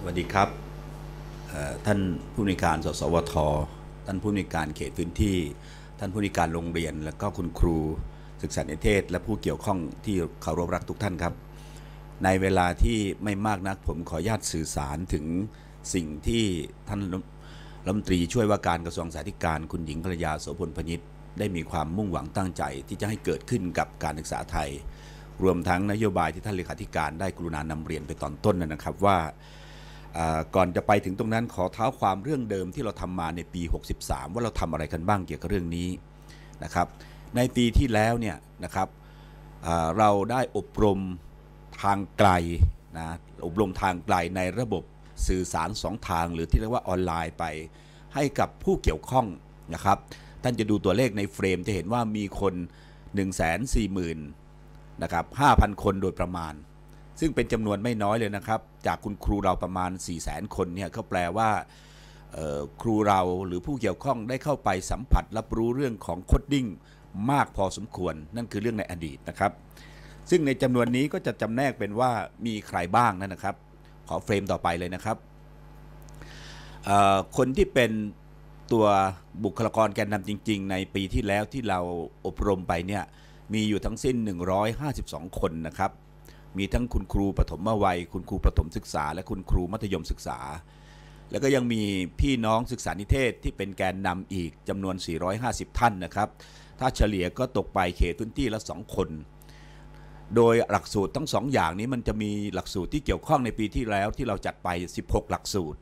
สวัสดีครับท่านผู้นิการ สสวท ท่านผู้นิการเขตพื้นที่ ท่านผู้นิการโรงเรียน และก็คุณครูศึกษาในเทศ และผู้เกี่ยวข้องที่เคารพรักทุกท่านครับ ในเวลาที่ไม่มากนักผมขอญาตสื่อสารถึงสิ่งที่ท่านรัฐมนตรีช่วยว่าการกระทรวงสาธารณสุขคุณหญิงัรยาโสพลพนิษฐ์ได้มีความมุ่งหวังตั้งใจที่จะให้เกิดขึ้นกับการศึกษาไทย รวมทั้งนโยบายที่ท่านเลขาธิการได้กรุณานำเรียนไปตอนต้นนะครับว่าก่อนจะไปถึงตรงนั้นขอเท้าความเรื่องเดิมที่เราทำมาในปี 63 ว่าเราทำอะไรกันบ้างเกี่ยวกับเรื่องนี้นะครับ ในปีที่แล้วเนี่ยนะครับเราได้อบรมทางไกลนะอบรมทางไกลในระบบสื่อสารสองทางหรือที่เรียกว่าออนไลน์ไปให้กับผู้เกี่ยวข้องนะครับ ท่านจะดูตัวเลขในเฟรมจะเห็นว่ามีคน 1 4 0 0 0 0 นะครับ 5,000 คนโดยประมาณ ซึ่งเป็นจำนวนไม่น้อยเลยนะครับจากคุณครูเราประมาณ4ี่แสนคนเนี่ยก็แปลว่าครูเราหรือผู้เกี่ยวข้องได้เข้าไปสัมผัสรับรู้เรื่องของโคดดิ้งมากพอสมควรนั่นคือเรื่องในอดีตนะครับ ซึ่งในจำนวนนี้ก็จะจำแนกเป็นว่ามีใครบ้างนั่นนะครับ ขอเฟรมต่อไปเลยนะครับ คนที่เป็นตัวบุคลากรแกนนำจริงๆ ในปีที่แล้วที่เราอบรมไปเนี่ยมีอยู่ทั้งสิ้น 152 คนนะครับมีทั้งคุณครูปฐมวัย คุณครูปฐมศึกษา และคุณครูมัธยมศึกษา แล้วก็ยังมีพี่น้องศึกษานิเทศที่เป็นแกนนำอีกจำนวน 450 ท่านนะครับ ถ้าเฉลี่ยก็ตกไปเขตุ้นที่ละ 2 คน โดยหลักสูตรทั้ง 2 อย่างนี้มันจะมีหลักสูตรที่เกี่ยวข้องในปีที่แล้วที่เราจัดไป 16 หลักสูตร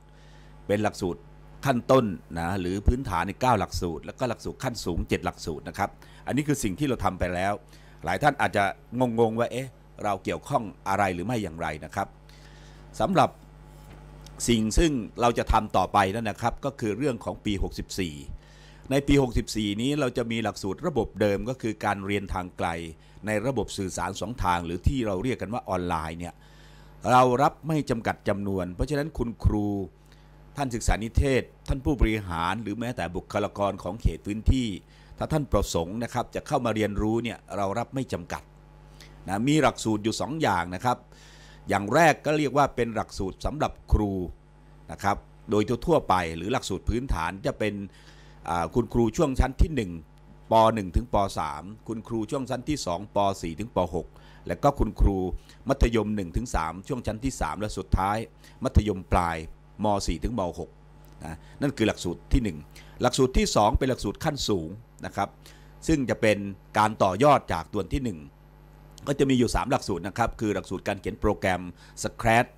เป็นหลักสูตรขั้นต้นนะหรือพื้นฐานใน9หลักสูตร แล้วก็หลักสูตรขั้นสูง 7 หลักสูตรนะครับ อันนี้คือสิ่งที่เราทำไปแล้ว หลายท่านอาจจะงงๆว่าเอ๊ะเราเกี่ยวข้องอะไรหรือไม่อย่างไรนะครับสำหรับสิ่งซึ่งเราจะทำต่อไปนั่นนะครับก็คือเรื่องของปี 64 ในปี 64 นี้เราจะมีหลักสูตรระบบเดิมก็คือการเรียนทางไกล ในระบบสื่อสารสองทางหรือที่เราเรียกกันว่าออนไลน์เนี่ยเรารับไม่จำกัดจำนวนเพราะฉะนั้นคุณครูท่านศึกษานิเทศ ท่านผู้บริหารหรือแม้แต่บุคลากรของเขตพื้นที่ ถ้าท่านประสงค์นะครับจะเข้ามาเรียนรู้เนี่ยเรารับไม่จำกัดนะมีหลักสูตรอยู่2ออย่างนะครับ อย่างแรกก็เรียกว่าเป็นหลักสูตรสำหรับครูนะครับ โดยทั่วไปหรือหลักสูตรพื้นฐานจะเป็นคุณครูช่วงชั้นที่ 1ป .1 ถึงป .3 คุณครูช่วงชั้นที่ 2ป .4 ถึงป .6 และก็คุณครูมัธยม1ถึง3ช่วงชั้นที่ 3 และสุดท้ายมัธยมปลายม .4 ถึงม .6 นะนั่นคือหลักสูตรที่ 1 หลักสูตรที่ 2 เป็นหลักสูตรขั้นสูงนะครับ ซึ่งจะเป็นการต่อยอดจากตัวที่ 1ก็จะมีอยู่ 3 หลักสูตรนะครับคือหลักสูตรการเขียนโปรแกรม Scratch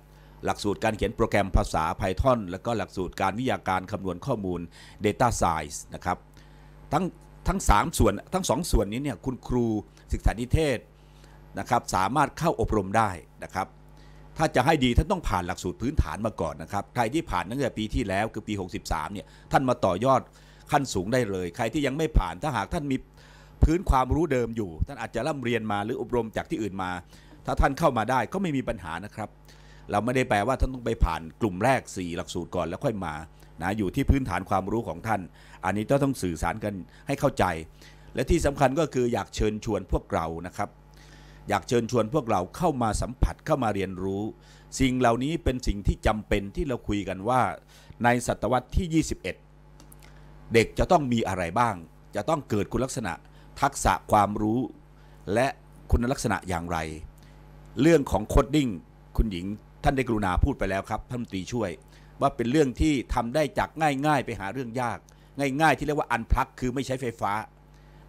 หลักสูตรการเขียนโปรแกรมภาษา Python แล้วก็หลักสูตรการวิทยาการคำนวณข้อมูล Data Science นะครับ ทั้งทั้ง 3 ส่วนทั้ง 2 ส่วนนี้เนี่ยคุณครูศึกษานิเทศนะครับสามารถเข้าอบรมได้นะครับถ้าจะให้ดี ท่านต้องผ่านหลักสูตรพื้นฐานมาก่อนนะครับใครที่ผ่านตั้งแต่ปีที่แล้วคือปี63เนี่ยท่านมาต่อยอดขั้นสูงได้เลย ใครที่ยังไม่ผ่านถ้าหากท่านมีพื้นความรู้เดิมอยู่ท่านอาจจะร่ำเรียนมาหรืออบรมจากที่อื่นมา ถ้าท่านเข้ามาได้ก็ไม่มีปัญหานะครับ เราไม่ได้แปลว่าท่านต้องไปผ่านกลุ่มแรก4หลักสูตรก่อนแล้วค่อยมานะอยู่ที่พื้นฐานความรู้ของท่าน อันนี้ต้องสื่อสารกันให้เข้าใจ และที่สำคัญก็คืออยากเชิญชวนพวกเรานะครับ อยากเชิญชวนพวกเราเข้ามาสัมผัสเข้ามาเรียนรู้ สิ่งเหล่านี้เป็นสิ่งที่จำเป็นที่เราคุยกันว่า ในศตวรรษที่ 21 เด็กจะต้องมีอะไรบ้าง จะต้องเกิดคุณลักษณะทักษะความรู้และคุณลักษณะอย่างไร เรื่องของโคดดิ้งคุณหญิงท่าน ได้กรุณาพูดไปแล้วครับท่านตรีช่วย ว่าเป็นเรื่องที่ทำได้จากง่าย ๆ ไปหาเรื่องยาก ง่าย ๆ ที่เรียกว่าอันพลักคือไม่ใช้ไฟฟ้า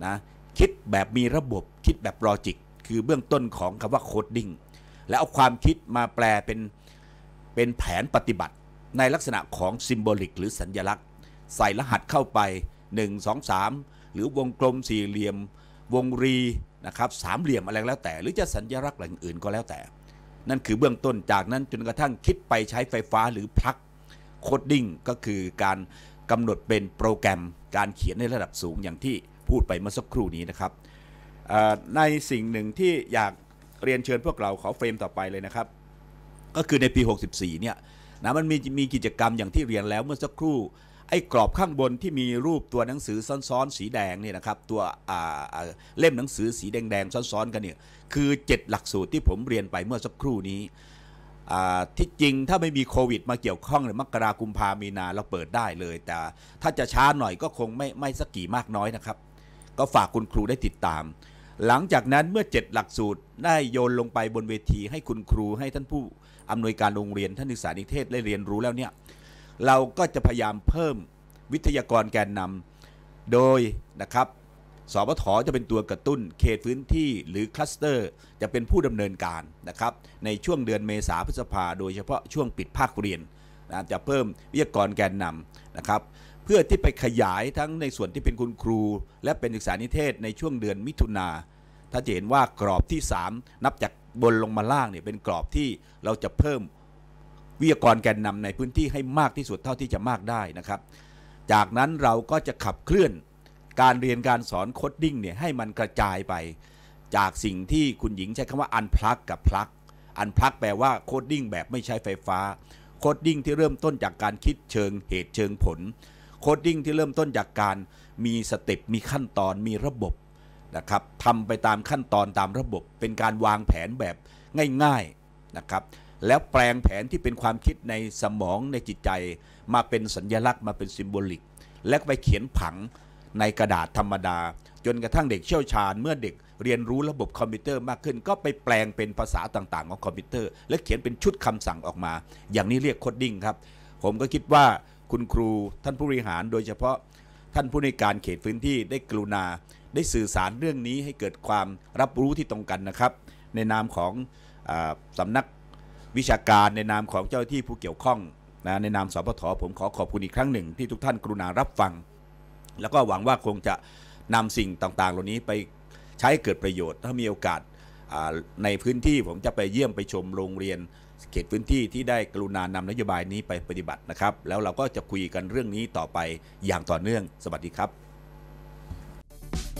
นะคิดแบบมีระบบคิดแบบลอจิกคือเบื้องต้นของคำว่าโคดดิ้งแล้วเอาความคิดมาแปลเป็นเป็นแผนปฏิบัติในลักษณะของซิมโบลิกหรือสัญญลักษณ์ใส่รหัสเข้าไป 1 2 3หรือวงกลมสี่เหลี่ยม วงรีนะครับสามเหลี่ยมอะไรแล้วแต่ หรือจะ สัญลักษณ์อะไรงอื่นก็แล้วแต่ นั่นคือเบื้องต้นจากนั้นจนกระทั่งคิดไปใช้ไฟฟ้าหรือพลักโคดดิ้งก็คือการกำหนดเป็นโปรแกรมการเขียนในระดับสูงอย่างที่พูดไปเมื่อสักครู่นี้นะครับในสิ่งหนึ่งที่อยากเรียนเชิญพวกเราขอเฟรมต่อไปเลยนะครับ ก็คือในปี 64 เนี่ยนะมันมีมีกิจกรรมอย่างที่เรียนแล้วเมื่อสักครู่ไอ้กรอบข้างบนที่มีรูปตัวหนังสือซ้อนๆ สีแดงเนี่ยนะครับตัวเล่มหนังสือสีแดงๆซ้อนๆกันเนี่ยคือ 7 หลักสูตรที่ผมเรียนไปเมื่อสักครู่นี้ที่จริงถ้าไม่มีโควิดมาเกี่ยวข้องลยมกราคมพามีนาเราเปิดได้เลย แต่ ถ้าจะช้าหน่อยก็คงไม่ไม่สักกี่มากน้อยนะครับ ก็ฝากคุณครูได้ติดตาม หลังจากนั้นเมื่อ 7 หลักสูตรได้โยนลงไปบนเวทีให้คุณครูให้ท่านผู้อำนวยการโรงเรียนท่านศึกษานิเทศได้เรียนรู้แล้วเนี่ยเราก็จะพยายามเพิ่มวิทยากรแกนนำโดยนะครับสบทจะเป็นตัวกระตุ้น เขตพื้นที่หรือคลัสเตอร์จะเป็นผู้ดำเนินการนะครับในช่วงเดือนเมษาพฤษภาโดยเฉพาะช่วงปิดภาคเรียนนะจะเพิ่มวิทยากรแกนนำนะครับเพื่อที่ไปขยายทั้งในส่วนที่เป็นคุณครู และเป็นศึกษานิเทศในช่วงเดือนมิถุนาถ้าจะเห็นว่ากรอบที่ 3 นับจากบนลงมาล่างเนี่ยเป็นกรอบที่เราจะเพิ่มวิทยากรแกนนำในพื้นที่ให้มากที่สุดเท่าที่จะมากได้นะครับ จากนั้นเราก็จะขับเคลื่อนการเรียนการสอนโคดดิ้งเนี่ยให้มันกระจายไป จากสิ่งที่คุณหญิงใช้คำว่าอันพลักกับพลัก อันพลัก แปลว่าโคดดิ้งแบบไม่ใช้ไฟฟ้า โคดดิ้งที่เริ่มต้นจากการคิดเชิงเหตุเชิงผล โคดดิ้งที่เริ่มต้นจากการมีสเต็ปมีขั้นตอนมีระบบนะครับทำไปตามขั้นตอนตามระบบ เป็นการวางแผนแบบง่าย ๆนะครับแล้วแปลงแผนที่เป็นความคิดในสมองในจิตใจ มาเป็นสัญญลักษณ์มาเป็นสิมโบลิก แล้วไปเขียนผังในกระดาษธรรมดา จนกระทั่งเด็กเชี่ยวชาญ เมื่อเด็กเรียนรู้ระบบคอมพิวเตอร์มากขึ้น ก็ไปแปลงเป็นภาษาต่างๆของคอมพิวเตอร์ และเขียนเป็นชุดคำสั่งออกมา อย่างนี้เรียกโคดดิ้งครับ ผมก็คิดว่าคุณครูท่านผู้บริหารโดยเฉพาะท่านผู้ในการเขตพื้นที่ได้กรุณา ได้สื่อสารเรื่องนี้ให้เกิดความรับรู้ที่ตรงกันนะครับ ในนามของอสำนักวิชาการในนามของเจ้าที่ผู้เกี่ยวข้องนะในนามสพทผมขอขอบคุณอีกครั้งหนึ่งที่ทุกท่านกรุณารับฟัง แล้วก็หวังว่าคงจะนำสิ่งต่างๆ เหล่านี้ไปใช้เกิดประโยชน์ถ้ามีโอกาสในพื้นที่ผมจะไปเยี่ยมไปชมโรงเรียนเขตพื้นที่ที่ได้กรุณานำนโยบายนี้ไปปฏิบัตินะครับ แล้วเราก็จะคุยกันเรื่องนี้ต่อไปอย่างต่อเนื่อง สวัสดีครับ